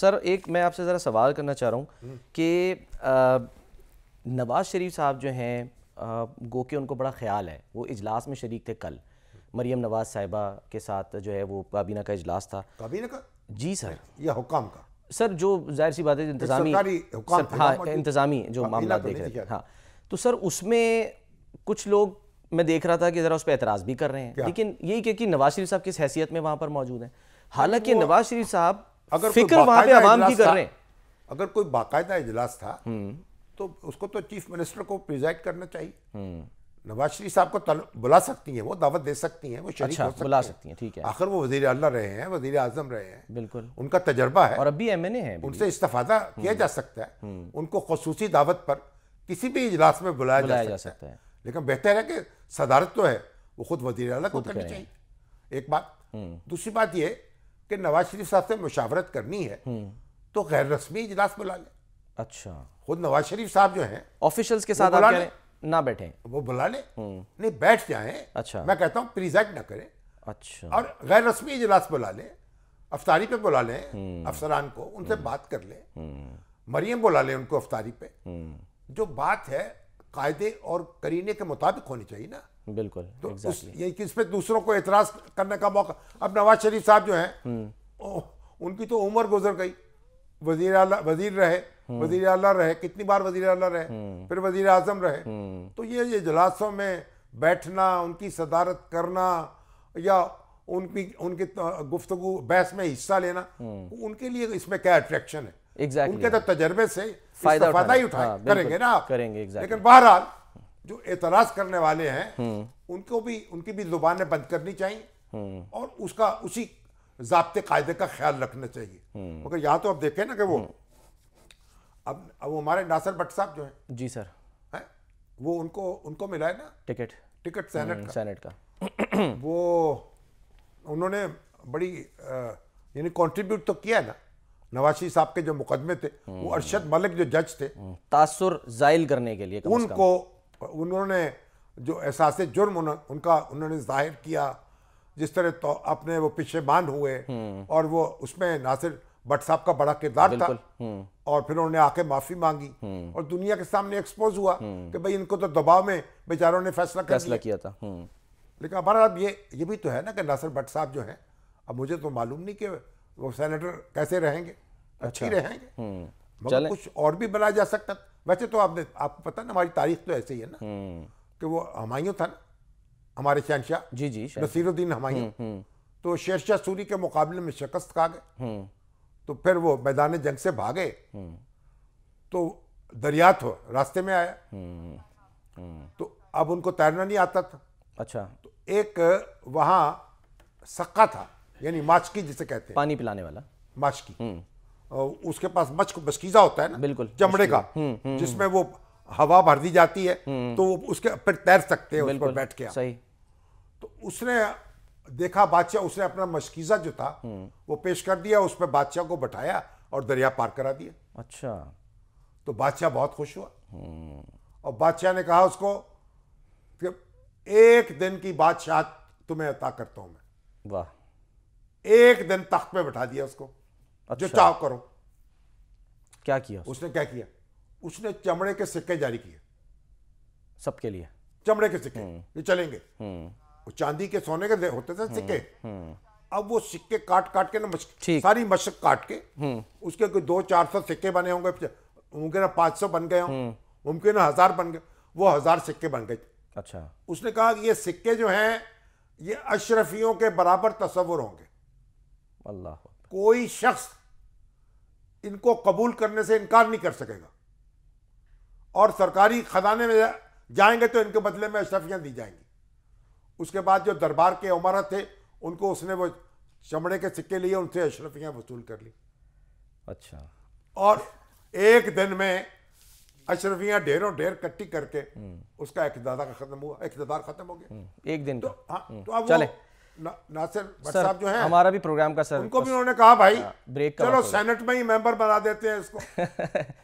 Sir एक मैं आपसे ज़रा सवाल करना चाह रहा हूँ हम्म। कि नवाज़ शरीफ साहब जो हैं गो के उनको बड़ा ख्याल है वो इजलास में शरीक थे कल मरियम नवाज़ साहिबा के साथ जो है वो काबीना का इजलास था काबीना का जी सर या हुकाम का सर जो जाहिर सी बात है इंतजामी हाँ इंतजामी जो मामला तो देख रहे हैं हाँ तो सर उसमें कुछ लोग मैं देख रहा था कि ज़रा उस पर एतराज़ भी कर रहे हैं लेकिन यही कि नवाज़ शरीफ साहब किस हैसियत में वहाँ पर मौजूद हैं हालांकि नवाज़ शरीफ साहब अगर फिक्र वहां पे आवाम की कर रहे हैं अगर कोई बाकायदा इजलास था हम्म। तो उसको तो चीफ मिनिस्टर को प्रिजाइड करना चाहिए हम्म। नवाज शरीफ साहब को बुला सकती हैं वो दावत दे सकती हैं वो शरीक अच्छा, हो सकती बुला सकती हैं ठीक है आखिर वो वजीर अल्लाह रहे हैं वजीर आजम रहे हैं बिल्कुल उनका तजर्बा है और अभी एम एन ए है उनसे इस्तफादा हम्म। किया जा सकता है उनको खसूसी दावत पर किसी भी इजलास में बुलाया, बुलाया जा, सकता जा सकता है लेकिन बेहतर है कि सदारत तो है वो खुद वजीर अल्लाह को करनी चाहिए एक बात दूसरी बात ये कि नवाज शरीफ साहब से मुशावरत करनी है हम्म। तो गैर रस्मी इजलास बुला लें अच्छा खुद नवाज शरीफ साहब जो हैं ऑफिशियल्स के साथ लें ना बैठे वो बुला लें हम्म। नहीं बैठ जाए अच्छा मैं कहता हूँ प्रिजाइड ना करें अच्छा और गैर रस्मी इजलास बुला लें अफतारी पे बुला लें हम्म। अफसरान को उनसे बात कर लें मरियम बुला लें उनको अफ्तारी पे जो बात है कायदे और करीने के मुताबिक होनी चाहिए ना बिल्कुल तो exactly. ये किस पे दूसरों को एतराज करने का मौका अब नवाज शरीफ साहब जो हम्म। ओ, उनकी तो उम्र गुजर गई वजीर वजीर रहे हम्म। वजीर अला रहे कितनी बार वजीर अला रहे हम्म। फिर वजीर आजम रहे तो ये ये में बैठना उनकी सदारत करना या उनकी उनकी गुफ्तगु बहस में हिस्सा लेना उनके लिए इसमें क्या अट्रैक्शन है exactly. उनके तो तजर्बे से फायदा ही उठाए हाँ, करेंगे ना करेंगे लेकिन बहरहाल जो एतराज करने वाले हैं हम्म। उनको भी उनकी भी जुबानें बंद करनी चाहिए हम्म। और उसका उसी जबते कायदे का ख्याल रखना चाहिए हम्म। मगर यहाँ तो आप देखें ना कि वो अब अब हमारे नासर भट्ट साहब जो है जी सर है वो उनको उनको मिला है ना टिकट टिकट सैनेट का सैनेट का वो उन्होंने बड़ी यानी कंट्रीब्यूट तो किया है ना नवाशी साहब के जो मुकदमे थे वो अरशद मलिक जो जज थे तासुर जायल करने के लिए उनको उन्होंने जो एहसास जुर्म उन, उनका उन्होंने जाहिर किया जिस तरह तो अपने वो पीछे बांध हुए हम्म। और वो उसमें नासिर भट्ट साहब का बड़ा किरदार था हम्म। और फिर उन्होंने आके माफी मांगी हम्म। और दुनिया के सामने एक्सपोज हुआ कि भाई इनको तो दबाव में बेचारों ने फैसला फैसला किया था लेकिन हमारा अब ये ये भी तो है ना कि नासिर भट्ट साहब जो है अब मुझे तो मालूम नहीं कि वो सेनेटर कैसे रहेंगे अच्छी अच्छा। रहेंगे मगर कुछ और भी बनाया जा सकता था वैसे तो आपने आपको पता ना हमारी तारीख तो ऐसे ही है ना हम्म। कि वो हमायूं था ना हमारे शहनशाह जी जी नसीरुद्दीन हमायूं हम्म, हम्म। तो शेरशाह सूरी के मुकाबले में शिकस्त खा गए तो फिर वो मैदान जंग से भागे तो दरियात हो रास्ते में आया तो अब उनको तैरना नहीं आता था अच्छा तो एक वहाँ सक्का था यानी माचकी जिसे कहते हैं पानी पिलाने वाला माचकी उसके पास मच बस्कीजा होता है ना बिल्कुल चमड़े का हम्म, हम्म। जिसमें वो हवा भर दी जाती है हम्म, तो वो उसके फिर तैर सकते हैं उस पर बैठ के सही तो उसने देखा बादशाह उसने अपना मशकीजा जो था वो पेश कर दिया उस पर बादशाह को बैठाया और दरिया पार करा दिया अच्छा तो बादशाह बहुत खुश हुआ और बादशाह ने कहा उसको कि एक दिन की बादशाह तुम्हें अता करता हूं मैं वाह एक दिन तख्त पे बैठा दिया उसको अच्छा। जो चाहो करो क्या किया उसने? उसने क्या किया उसने चमड़े के सिक्के जारी किए सबके लिए चमड़े के सिक्के हम्म। ये चलेंगे हम्म। वो चांदी के सोने के होते थे हम्म, सिक्के अब वो सिक्के काट काट के ना मशक सारी मशक काट के उसके कोई दो चार सौ सिक्के बने होंगे मुमकिन ना पांच सौ बन गए हों मुमकिन हजार बन गए वो हजार सिक्के बन गए अच्छा उसने कहा कि ये सिक्के जो हैं ये अशरफियों के बराबर तस्वुर होंगे अल्लाह कोई शख्स इनको कबूल करने से इनकार नहीं कर सकेगा और सरकारी खजाने में जाएंगे तो इनके बदले में अशरफियाँ दी जाएंगी उसके बाद जो दरबार के उमरा थे उनको उसने वो चमड़े के सिक्के लिए उनसे अशरफियाँ वसूल कर ली अच्छा और एक दिन में अशरफियाँ ढेरों ढेर कट्टी करके हम्म। उसका इकतदार खत्म हुआ इकतदार खत्म हो गया हम्म, एक दिन तो हाँ हम्म, तो अब चले नासिर सर, साहब जो है हमारा भी प्रोग्राम का सर उनको भी उन्होंने कहा भाई ब्रेक हाँ, चलो सेनेट में ही मेंबर बना देते हैं इसको